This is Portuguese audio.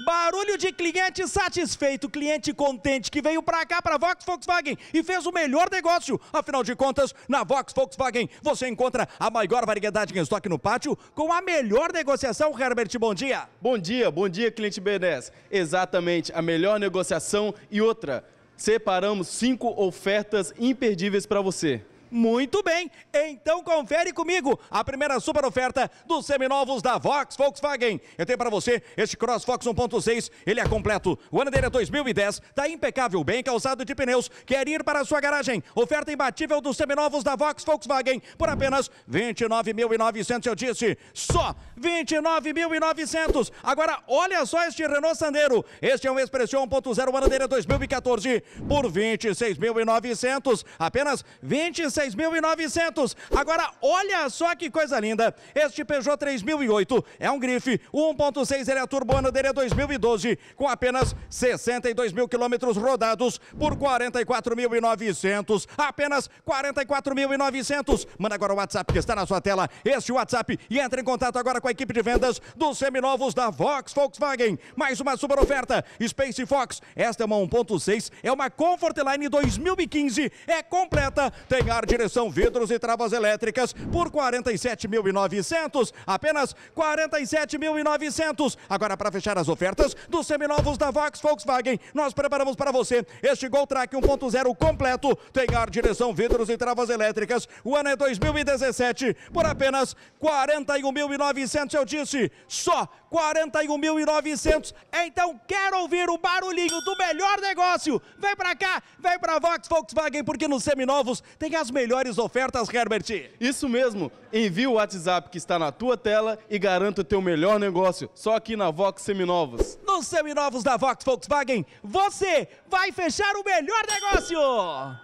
Barulho de cliente satisfeito, cliente contente que veio para cá, para Vox Volkswagen e fez o melhor negócio. Afinal de contas, na Vox Volkswagen você encontra a maior variedade em estoque no pátio com a melhor negociação. Herbert, bom dia. Bom dia, bom dia, cliente B10. Exatamente, a melhor negociação e outra. Separamos cinco ofertas imperdíveis para você. Muito bem, então confere comigo a primeira super oferta dos seminovos da Vox Volkswagen. Eu tenho para você este Cross Fox 1.6, ele é completo. O ano dele é 2010, tá impecável, bem calçado de pneus. Quer ir para a sua garagem? Oferta imbatível dos seminovos da Vox Volkswagen por apenas 29.900, eu disse. Só 29.900. Agora olha só este Renault Sandero. Este é um Expressão 1.0, o ano dele é 2014 por 26.900, apenas 26 36.900. Agora, olha só que coisa linda. Este Peugeot 3008 é um grife 1.6, ele é turbo, ano dele é 2012, com apenas 62 mil quilômetros rodados por 44.900. Apenas 44.900. Manda agora o WhatsApp que está na sua tela. Este WhatsApp e entre em contato agora com a equipe de vendas dos seminovos da Vox Volkswagen. Mais uma super oferta. Space Fox, esta é uma 1.6, é uma Comfortline 2015, é completa, tem ar de direção vidros e travas elétricas por 47.900, apenas 47.900. Agora para fechar as ofertas dos seminovos da Vox Volkswagen, nós preparamos para você este Gol Track 1.0 completo, tem ar, direção, vidros e travas elétricas. O ano é 2017 por apenas 41.900, eu disse, só 41.900. Então quero ouvir o barulhinho do melhor negócio. Vem para cá, vem para Vox Volkswagen porque nos seminovos tem as melhores melhores ofertas, Herbert. Isso mesmo. Envie o WhatsApp que está na tua tela e garanta o teu melhor negócio. Só aqui na Vox Seminovos. Nos Seminovos da Vox Volkswagen, você vai fechar o melhor negócio!